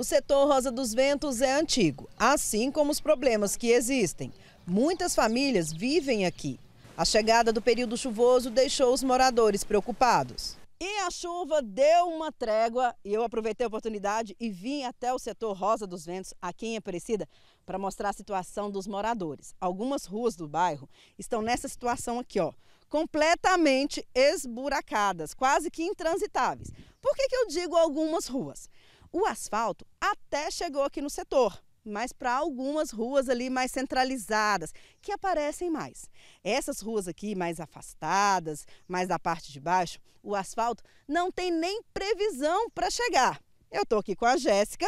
O setor Rosa dos Ventos é antigo, assim como os problemas que existem. Muitas famílias vivem aqui. A chegada do período chuvoso deixou os moradores preocupados. E a chuva deu uma trégua e eu aproveitei a oportunidade e vim até o setor Rosa dos Ventos, aqui em Aparecida, para mostrar a situação dos moradores. Algumas ruas do bairro estão nessa situação aqui, ó, completamente esburacadas, quase que intransitáveis. Por que, que eu digo algumas ruas? O asfalto até chegou aqui no setor, mas para algumas ruas ali mais centralizadas, que aparecem mais. Essas ruas aqui mais afastadas, mais da parte de baixo, o asfalto não tem nem previsão para chegar. Eu estou aqui com a Jéssica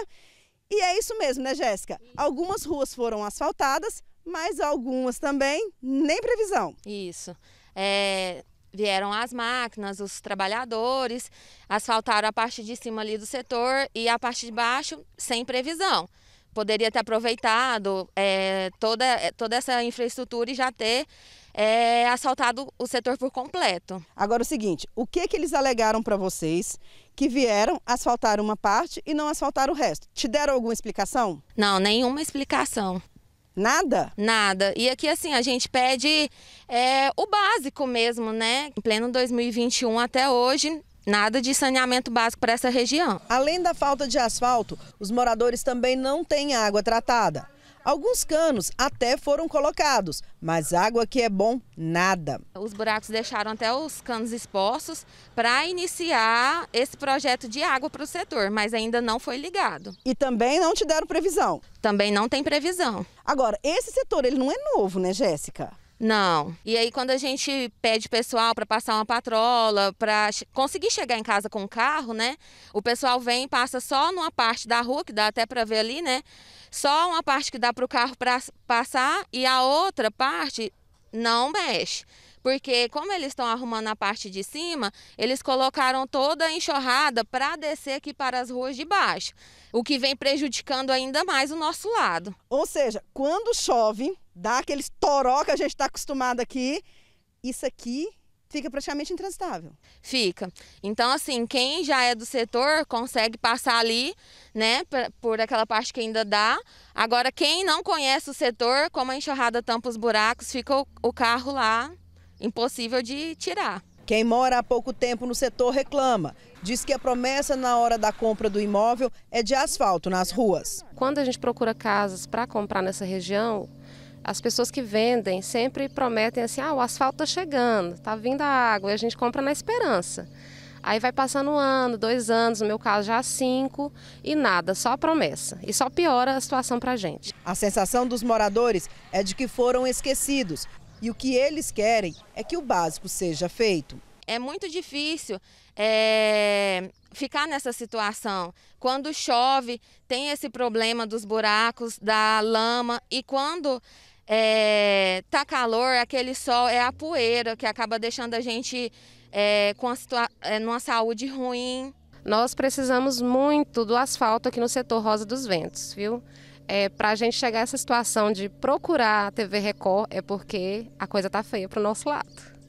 e é isso mesmo, né, Jéssica? Algumas ruas foram asfaltadas, mas algumas também nem previsão. Isso. É, vieram as máquinas, os trabalhadores, asfaltaram a parte de cima ali do setor e a parte de baixo sem previsão. Poderia ter aproveitado é, toda, é, toda essa infraestrutura e já ter é, assaltado o setor por completo. Agora o seguinte, o que, que eles alegaram para vocês que vieram, asfaltar uma parte e não asfaltar o resto? Te deram alguma explicação? Não, nenhuma explicação. Nada? Nada. E aqui, assim, a gente pede é, o básico mesmo, né? Em pleno 2021 até hoje, Nada de saneamento básico para essa região. Além da falta de asfalto, os moradores também não têm água tratada. Alguns canos até foram colocados, mas água que é bom, nada. Os buracos deixaram até os canos expostos para iniciar esse projeto de água para o setor, mas ainda não foi ligado. E também não te deram previsão? Também não tem previsão. Agora, esse setor ele não é novo, né, Jéssica? Não. E aí quando a gente pede pessoal para passar uma patrola, para conseguir chegar em casa com o carro, né? O pessoal vem e passa só numa parte da rua que dá até para ver ali, né? Só uma parte que dá para o carro pra passar e a outra parte não mexe. Porque como eles estão arrumando a parte de cima, eles colocaram toda a enxurrada para descer aqui para as ruas de baixo, o que vem prejudicando ainda mais o nosso lado. Ou seja, quando chove, dá aquele toró que a gente está acostumado aqui, isso aqui fica praticamente intransitável. Fica. Então, assim, quem já é do setor consegue passar ali, né, por aquela parte que ainda dá. Agora, quem não conhece o setor, como a enxurrada tampa os buracos, fica o, o carro lá, impossível de tirar. Quem mora há pouco tempo no setor reclama. Diz que a promessa na hora da compra do imóvel é de asfalto nas ruas. Quando a gente procura casas para comprar nessa região, as pessoas que vendem sempre prometem assim: ah, o asfalto está chegando, está vindo a água, e a gente compra na esperança. Aí vai passando um ano, dois anos, no meu caso já cinco, e nada, só promessa. E só piora a situação para a gente. A sensação dos moradores é de que foram esquecidos. E o que eles querem é que o básico seja feito. É muito difícil é, ficar nessa situação. Quando chove, tem esse problema dos buracos, da lama, e quando é, tá calor, aquele sol é a poeira que acaba deixando a gente é, com a é, numa saúde ruim. Nós precisamos muito do asfalto aqui no setor Rosa dos Ventos, viu? É, para a gente chegar a essa situação de procurar a TV Record é porque a coisa tá feia para o nosso lado.